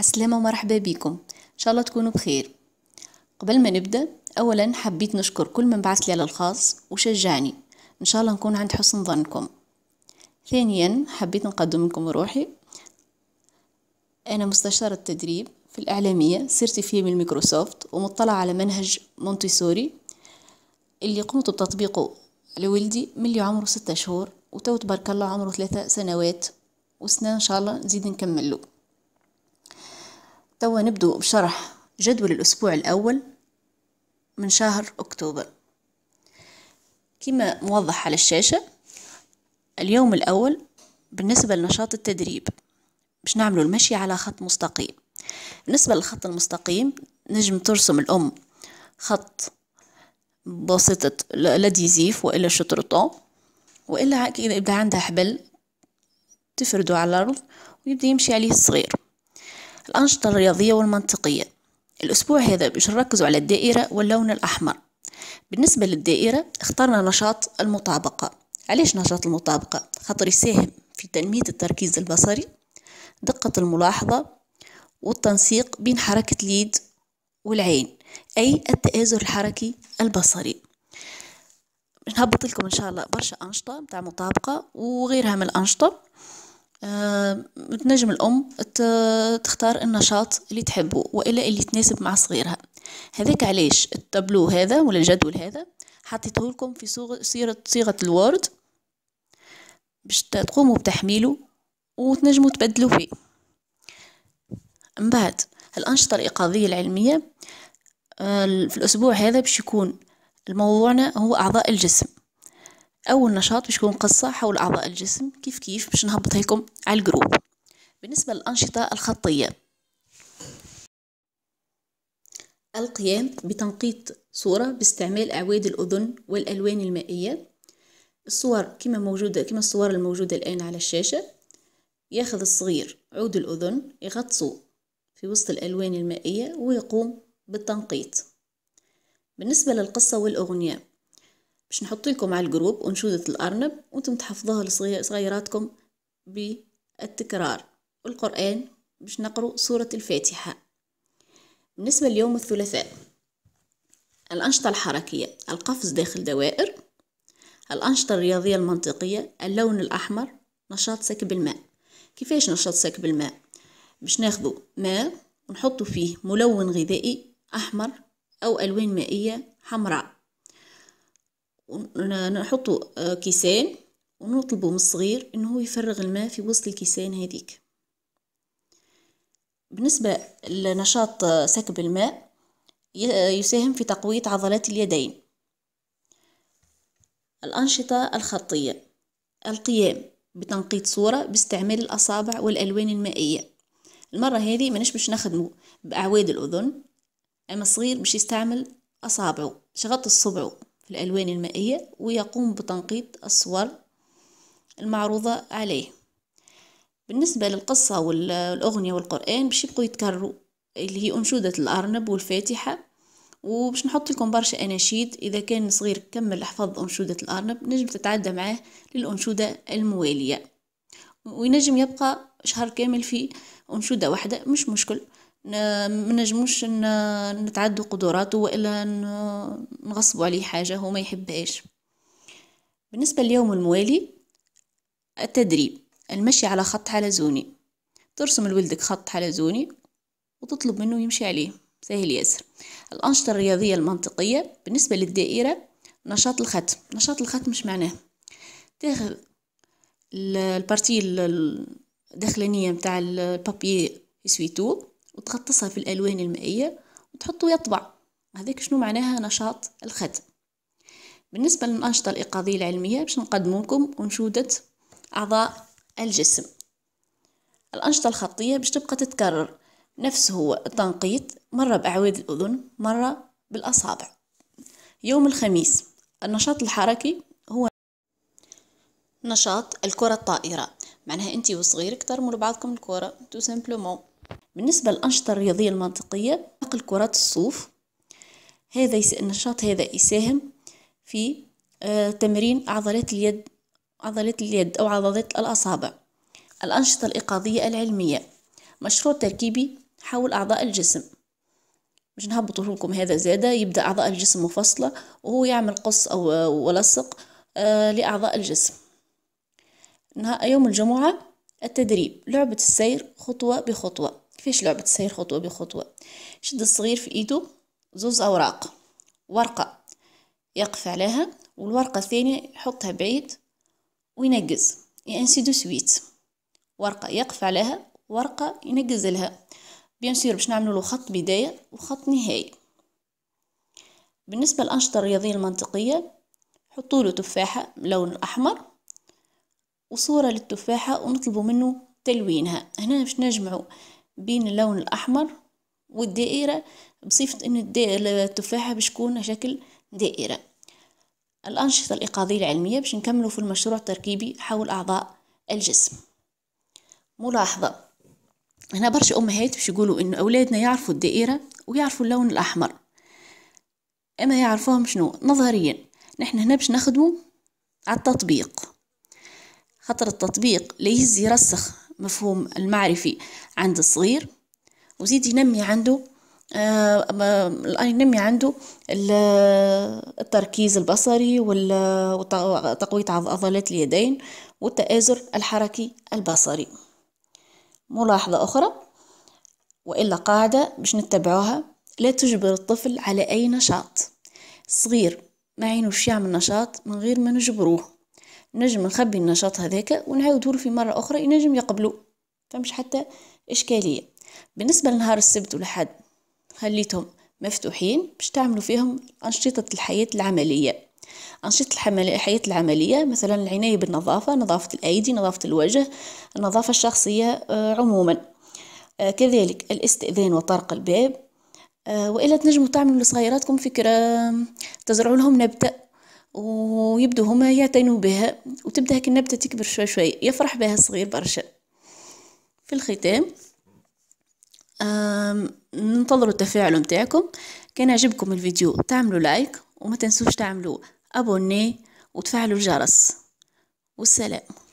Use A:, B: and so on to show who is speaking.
A: عسلامة ومرحبا بكم إن شاء الله تكونوا بخير قبل ما نبدأ أولا حبيت نشكر كل من بعث لي على الخاص وشجعني إن شاء الله نكون عند حسن ظنكم ثانيا حبيت نقدم لكم روحي أنا مستشارة تدريب في الإعلامية سيرتي فيه من ميكروسوفت ومطلعة على منهج مونتيسوري اللي قمت بتطبيقه لولدي من اللي عمره ستة شهور وتو تبارك الله عمره ثلاثة سنوات وسنة إن شاء الله نزيد نكمل له توا نبدو بشرح جدول الأسبوع الأول من شهر أكتوبر كما موضح على الشاشة اليوم الأول بالنسبة لنشاط التدريب باش نعملوا المشي على خط مستقيم بالنسبة للخط المستقيم نجم ترسم الأم خط بواسطة لاديزيف وإلا شطرطون وإلا إذا عندها حبل تفرده على الأرض ويبدأ يمشي عليه الصغير الأنشطة الرياضية والمنطقية الأسبوع هذا باش نركزوا على الدائرة واللون الأحمر بالنسبة للدائرة اخترنا نشاط المطابقة علاش نشاط المطابقة؟ خاطر يساهم في تنمية التركيز البصري دقة الملاحظة والتنسيق بين حركة اليد والعين أي التآزر الحركي البصري نهبط لكم إن شاء الله برشا أنشطة متاع مطابقة وغيرها من الأنشطة آه، تنجم الأم تختار النشاط اللي تحبه وإلا اللي تناسب مع صغيرها هذاك علاش التابلو هذا ولا الجدول هذا حطيته لكم في صيغة صيغة الوورد باش تقوموا بتحميله وتنجموا تبدلوا فيه من بعد الأنشطة الإيقاظية العلمية آه، في الأسبوع هذا باش يكون الموضوعنا هو أعضاء الجسم أول نشاط باش يكون قصة حول أعضاء الجسم كيف كيف باش نهبطها لكم على الجروب بالنسبة للأنشطة الخطية القيام بتنقيط صورة باستعمال أعواد الأذن والألوان المائية الصور كما موجودة كما الصور الموجودة الآن على الشاشة ياخذ الصغير عود الأذن يغطسه في وسط الألوان المائية ويقوم بالتنقيط بالنسبة للقصة والأغنية باش نحط لكم على الجروب أنشودة الأرنب وانتم تحفظوها لصغيراتكم بالتكرار القرآن باش نقرأ سورة الفاتحة بالنسبة ليوم الثلاثاء الأنشطة الحركية القفز داخل دوائر الأنشطة الرياضية المنطقية اللون الأحمر نشاط سكب الماء كيفاش نشاط سكب الماء باش ناخذوا ماء ونحطوا فيه ملون غذائي أحمر أو ألوان مائية حمراء نحطه آه، كيسان ونطلبه من الصغير انه يفرغ الماء في وسط الكيسان هذيك بالنسبة لنشاط آه، سكب الماء آه، يساهم في تقوية عضلات اليدين الأنشطة الخطية القيام بتنقيط صورة باستعمال الأصابع والألوان المائية المرة هذه مانيش باش نخدمه بأعواد الأذن أما الصغير باش يستعمل أصابعه باش يغطي الألوان المائية ويقوم بتنقيط الصور المعروضة عليه بالنسبة للقصة والأغنية والقرآن باش يبقوا يتكرروا اللي هي أنشودة الأرنب والفاتحة وباش نحط لكم برشا أناشيد إذا كان صغير كمل حفظ أنشودة الأرنب نجم تتعدى معاه للأنشودة الموالية وينجم يبقى شهر كامل في أنشودة واحدة مش مشكل ما نجموش نتعدوا قدراته والا نغصبوا عليه حاجه هو ما يحبهاش بالنسبه لليوم الموالي التدريب المشي على خط حلزوني ترسم لولدك خط حلزوني وتطلب منه يمشي عليه سهل ياسر الأنشطة الرياضية المنطقية بالنسبة للدائرة نشاط الختم نشاط الختم مش معناه تاخذ البارتي الداخلانية متاع البابي يسويتو وتغطسها في الألوان المائية وتحطه يطبع هذاك شنو معناها نشاط الخد بالنسبة للأنشطة الإيقاظية العلمية باش نقدم لكم أنشودة أعضاء الجسم الأنشطة الخطية باش تبقى تتكرر نفس هو التنقيط مرة بأعواد الأذن مرة بالأصابع يوم الخميس النشاط الحركي هو نشاط الكرة الطائرة معناها انت وصغيرك ترموا لبعضكم الكرة تو سامبلومون بالنسبة للأنشطة الرياضية المنطقية نقل كرات الصوف هذا يس... النشاط هذا يساهم في آه، تمرين عضلات اليد عضلات اليد أو عضلات الأصابع الأنشطة الإيقاظية العلمية مشروع تركيبي حول أعضاء الجسم باش نهبطوا لكم هذا زاده يبدا اعضاء الجسم مفصله وهو يعمل قص او آه، ولصق آه، لاعضاء الجسم يوم الجمعه التدريب لعبه السير خطوه بخطوه كيفاش لعبة سير خطوة بخطوة شد الصغير في ايده زوز اوراق ورقة يقف عليها والورقة الثانية يحطها بعيد وينقز ينسي دو سويت ورقة يقف عليها ورقة ينقز لها بيان سور باش نعملوا له خط بداية وخط نهاية بالنسبة للأنشطة الرياضية المنطقية حطوا له تفاحة لون الأحمر وصورة للتفاحة ونطلبوا منه تلوينها هنا باش نجمعوا بين اللون الأحمر والدائرة بصفة أن التفاحة باش تكون على شكل دائرة الأنشطة الإيقاظية العلمية باش نكملوا في المشروع التركيبي حول أعضاء الجسم ملاحظة هنا برشا أمهات باش يقولوا إن أولادنا يعرفوا الدائرة ويعرفوا اللون الأحمر أما يعرفوهم شنو نظريا نحن هنا باش نخدموا على التطبيق خطر التطبيق لا يهز يرسخ مفهوم المعرفي عند الصغير وزيد ينمي عنده آه، ينمي عنده التركيز البصري وتقوية عضلات اليدين والتآزر الحركي البصري ملاحظة أخرى وإلا قاعدة باش نتبعوها لا تجبر الطفل على أي نشاط صغير ما عينوش يعمل نشاط من غير ما نجبروه نجم نخبي النشاط هذاك ونعاودوه في مره اخرى ينجم يقبلو فمش حتى اشكاليه بالنسبه لنهار السبت والحد خليتهم مفتوحين باش تعملوا فيهم انشطه الحياه العمليه أنشطة الحياة العملية مثلا العناية بالنظافة نظافة الأيدي نظافة الوجه النظافة الشخصية آه، عموما آه، كذلك الاستئذان وطرق الباب آه، وإلا تنجموا تعملوا لصغيراتكم فكرة تزرعوا لهم نبتة ويبدو هما يعتنوا بها وتبدا هاك النبته تكبر شوي شوي يفرح بها الصغير برشا في الختام ننتظروا التفاعل متاعكم كان عجبكم الفيديو تعملوا لايك وما تنسوش تعملوا ابوني وتفعلوا الجرس والسلام